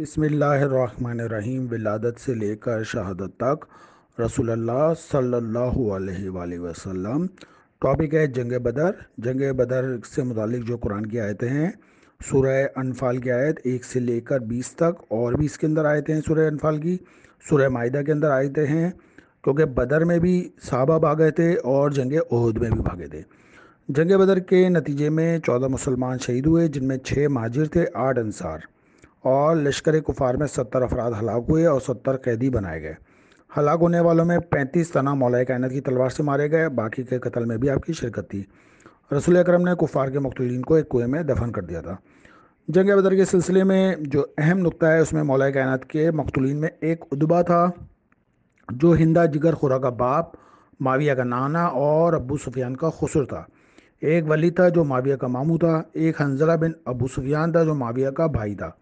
बसमीम विलादत से लेकर शहादत तक रसूलुल्लाह सल्लल्लाहु अलैहि वसल्लम टॉपिक है जंग बदर जंग बदर से मुतलिक जो कुरान की आयतें हैं सूरह अनफाल की आयत एक से लेकर बीस तक और भी इसके अंदर आयतें हैं सूरह अनफाल की सूरह माहा के अंदर आयतें हैं क्योंकि बदर में भी साहबा भागे थे और जंग उहद में भी भागे थे जंग बदर के नतीजे में चौदह मुसलमान शहीद हुए जिनमें छः महाजिर थे आठ अंसार और लश्कर कुफार में सत्तर अफराद हलाक हुए और सत्तर कैदी बनाए गए हलाक होने वालों में पैंतीस तना मौलाए कायनत की तलवार से मारे गए बाकी के कत्ल में भी आपकी शिरकत थी रसूल अक्रम ने कुफार के मुख्तलिन को एक कुएँ में दफन कर दिया था जंग बदर के सिलसिले में जो अहम नुकता है उसमें मौलाए कायनत के मकतूलिन में एक उदबा था जो हिंदा जिगर खुरा का बाप माविया का नाना और अबू सुफियान का खसुर था एक वली था जो माविया का मामू था एक हंजला बिन अबू सुफियान था जो माविया का भाई था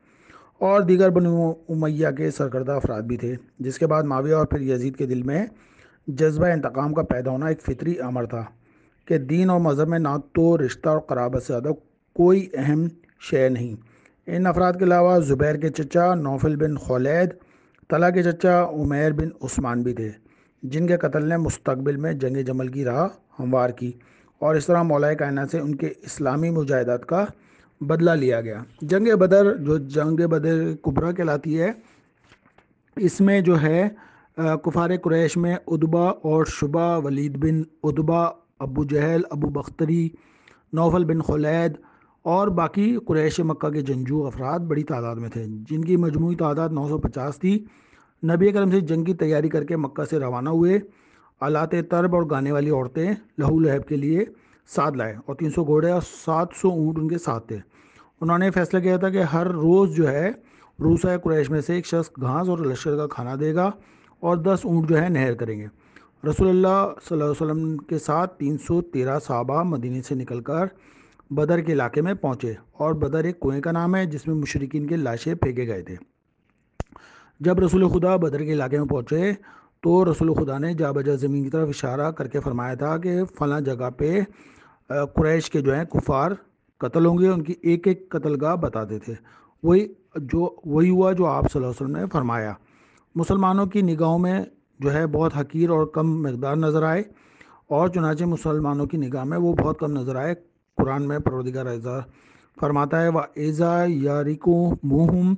और दीगर बनु उमैया के सरकर्दा अफराद भी थे जिसके बाद माविया और फिर यजीद के दिल में जज्बा इंतकाम का पैदा होना एक फितरी अमर था कि दीन और मज़हब में ना तो रिश्ता और कराबत से ज़्यादा कोई अहम शय नहीं इन अफराद के अलावा ज़ुबैर के चचा नौफिल बिन खौलैद तला के चचा उमेर बिन उस्मान भी थे जिनके कत्ल ने मुस्तबिल में जंग जमल की राह हमवार की और इस तरह मौलाए कायनत से उनके इस्लामी मुजाहदात का बदला लिया गया जंग बदर जो जंग बदर कुबरा कहलाती है इसमें जो है कुफार कुरैश में उदबा और शुबा वलीद बिन उदबा अबू जहल अबू बख्तरी नौफल बिन खुलैद और बाकी कुरैश मक्का के जंजू अफराद बड़ी तादाद में थे जिनकी मजमू तादाद 950 थी नबी करम से जंग की तैयारी करके मक्का से रवाना हुए अलाते तरब और गाने वाली औरतें लहू लहब के लिए साथ लाए और 300 घोड़े और 700 ऊँट उनके साथ थे उन्होंने फैसला किया था कि हर रोज़ जो है रूसा या कुरैश में से एक शख्स घास और लश्कर का खाना देगा और 10 ऊँट जो है नहर करेंगे रसोल्ला वसम के साथ 313 साहबा मदीने से निकलकर बदर के इलाके में पहुँचे और बदर एक कुएँ का नाम है जिसमें मुशरकिन के लाशें फेंके गए थे जब रसूल खुदा बदर के इलाके में पहुँचे तो रसूल खुदा ने जाबजा ज़मीन की तरफ इशारा करके फरमाया था कि फ़ला जगह पे कुरैश के जो हैं कुफार कत्ल होंगे उनकी एक एक कत्ल का बताते थे वही जो वही हुआ जो आप वसल्लम ने फरमाया मुसलमानों की निगाहों में जो है बहुत हकीर और कम मकदार नज़र आए और चुनाचे मुसलमानों की निगाह में वो बहुत कम नज़र आए कुरान में परवदिगार एज़ा फरमाता है व एज़ा यारिको मुहम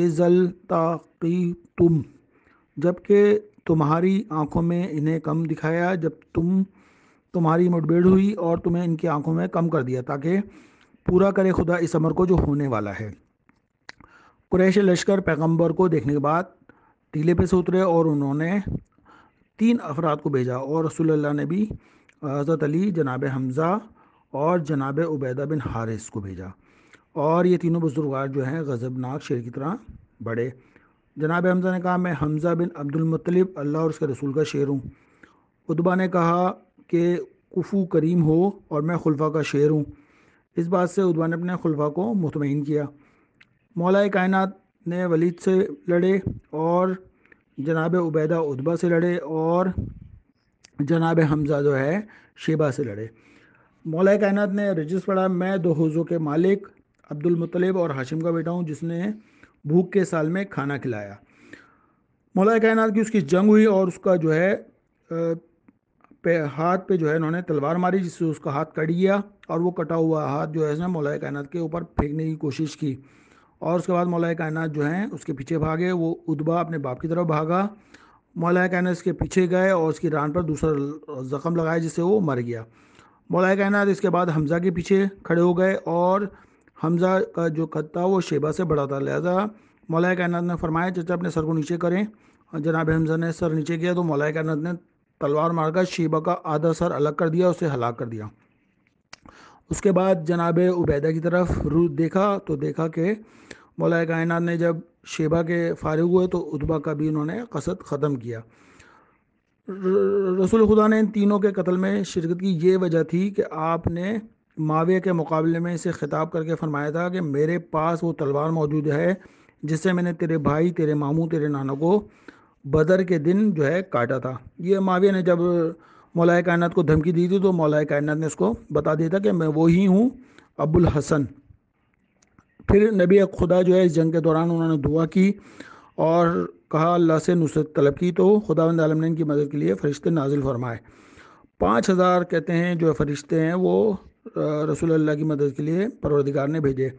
एज़ल ताकी तुम जबकि तुम्हारी आँखों में इन्हें कम दिखाया जब तुम तुम्हारी मुठभेड़ हुई और तुम्हें इनकी आंखों में कम कर दिया ताकि पूरा करे खुदा इस अमर को जो होने वाला है कुरैश लश्कर पैगंबर को देखने के बाद टीले पे से उतरे और उन्होंने तीन अफराद को भेजा और रसूल ने भी हज़रत अली जनाब हमज़ा और जनाब उबैदा बिन हारिस को भेजा और ये तीनों बुजुर्गार जो हैं गज़बनाक शेर की तरह बढ़े जनाब हमज़ा ने कहा मैं हमज़ा बिन अब्दुलमतलब अल्लाह और उसके रसूल का शेर हूँ उदबा ने कहा के कुफू करीम हो और मैं खुलफा का शेर हूँ इस बात से उदवान अपने खुलफा को मुतमिन किया मौलाए कायनत ने वलीद से लड़े और जनाब उबैदा उदबा से लड़े और जनाब हमजा जो है शेबा से लड़े मौलाए कायनत ने रजिस पढ़ा मैं दो हज़ों के मालिक अब्दुलमतलब और हाशिम का बेटा हूँ जिसने भूख के साल में खाना खिलाया मौलाए कायनत की उसकी जंग हुई और उसका जो है पे हाथ पे जो है इन्होंने तलवार मारी जिससे उसका हाथ कट गया और वो कटा हुआ हाथ जो है इसने मौल कायनत के ऊपर फेंकने की कोशिश की और उसके बाद मौलाए कायनत जो हैं उसके पीछे भागे वो उदबा अपने बाप की तरफ भागा मौलाए कायनत इसके पीछे गए और उसकी रान पर दूसरा ज़ख़म लगाया जिससे वो मर गया मौलाए कायनत इसके बाद हमज़ा के पीछे खड़े हो गए और हमज़ा का जो कद था वो शेबा से बड़ा था लिहाजा मौलाए कायनत ने फरमाया चाचा अपने सर को नीचे करें जनाब हमज़ा ने सर नीचे किया तो मौलाए कायनत ने तलवार मारकर शेबा का आधा सर अलग कर दिया उसे हलाक कर दिया उसके बाद जनाब उबैदा की तरफ रू देखा तो देखा कि मौलाए कायनात ने जब शेबा के फारिग हुए तो उतबा का भी उन्होंने कसद ख़त्म किया रसूल खुदा ने इन तीनों के कत्ल में शिरकत की ये वजह थी कि आपने माविया के मुकाबले में इसे ख़िताब करके फरमाया था कि मेरे पास वो तलवार मौजूद है जिससे मैंने तेरे भाई तेरे मामू तेरे नाना को बदर के दिन जो है काटा था ये माविया ने जब मौलाए कायनत को धमकी दी थी तो मौलाए कायनत ने उसको बता दिया था कि मैं वो ही हूँ अबुल हसन फिर नबी खुदा जो है इस जंग के दौरान उन्होंने दुआ की और कहा अल्लाह से नुसरत तलब की तो खुदा आलम ने इनकी मदद के लिए फ़रिश्ते नाजिल फरमाए पाँच हज़ार कहते हैं जो फरिश्ते हैं वो रसूल अल्लाह की मदद के लिए परवरदिगार ने भेजे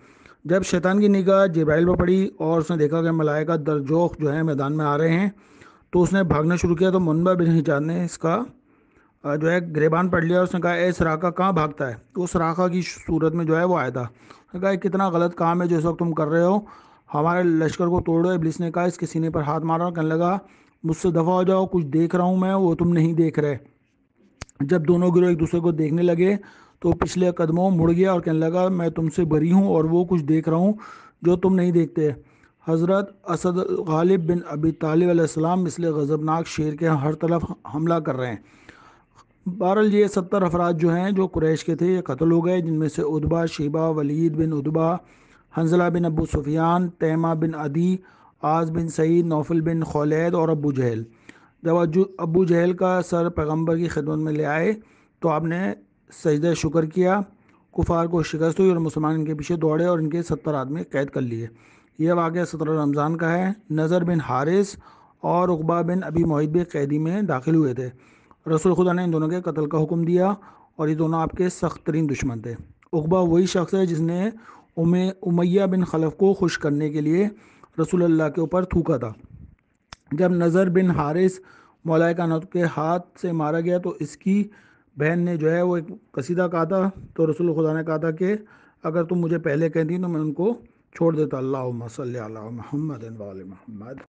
जब शैतान की निगाह जब्राइल पर पड़ी और उसने देखा कि मलाइका दरजोख जो है मैदान में आ रहे हैं तो उसने भागना शुरू किया तो मुनबा बिन हिजान ने इसका जो है ग्रेबान पढ़ लिया उसने कहा ए सराखा कहाँ भागता है तो सराखा की सूरत में जो है वो आया था उसने कहा कितना गलत काम है जो इस वक्त तुम कर रहे हो हमारे लश्कर को तोड़ो इबलिस ने कहा इसके सीने पर हाथ मारा कहने लगा मुझसे दफा हो जाओ कुछ देख रहा हूँ मैं वो तुम नहीं देख रहे जब दोनों गिरोह एक दूसरे को देखने लगे तो पिछले कदमों मुड़ गया और कहने लगा मैं तुमसे बरी हूँ और वो कुछ देख रहा हूँ जो तुम नहीं देखते हज़रत असद गालिब बिन अबी तालब इसलिए गज़बनाक शेर के हर तरफ हमला कर रहे हैं बहरल ये सत्तर अफराद जो हैं जो कुरैश के थे ये कत्ल हो गए जिनमें से Utba Shaiba Walid bin Utba Hanzala bin Abu Sufyan Taima bin Adi Aas बिन सईद नौफिल बिन खौलैद और अबू जहल जब अबू जहल का सर पैगम्बर की खिदमत में ले आए तो आपने सजदा शुक्र किया कुफार को शिकस्त हुई और मुसलमान इनके पीछे दौड़े और इनके सत्तर आदमी कैद कर लिए यह वाक़ सत्रह रमज़ान का है नज़र बिन हारिस और उकबा बिन अबी मोहित भी कैदी में दाखिल हुए थे रसूल खुदा ने इन दोनों के कत्ल का हुक्म दिया और ये दोनों आपके सख्त तरीन दुश्मन थे उकबा वही शख्स है जिसने उमे उमैया बिन खलफ को खुश करने के लिए रसूल अल्लाह के ऊपर थूका था जब नज़र बिन हारिस मौलाए कानत के हाथ से मारा गया तो इसकी बहन ने जो है वो एक कसीदा कहा था तो रसूल खुदा ने कहा था कि अगर तुम मुझे पहले कहती तो मैं उनको छोड़ देता अल्लाह मसल महमद महमद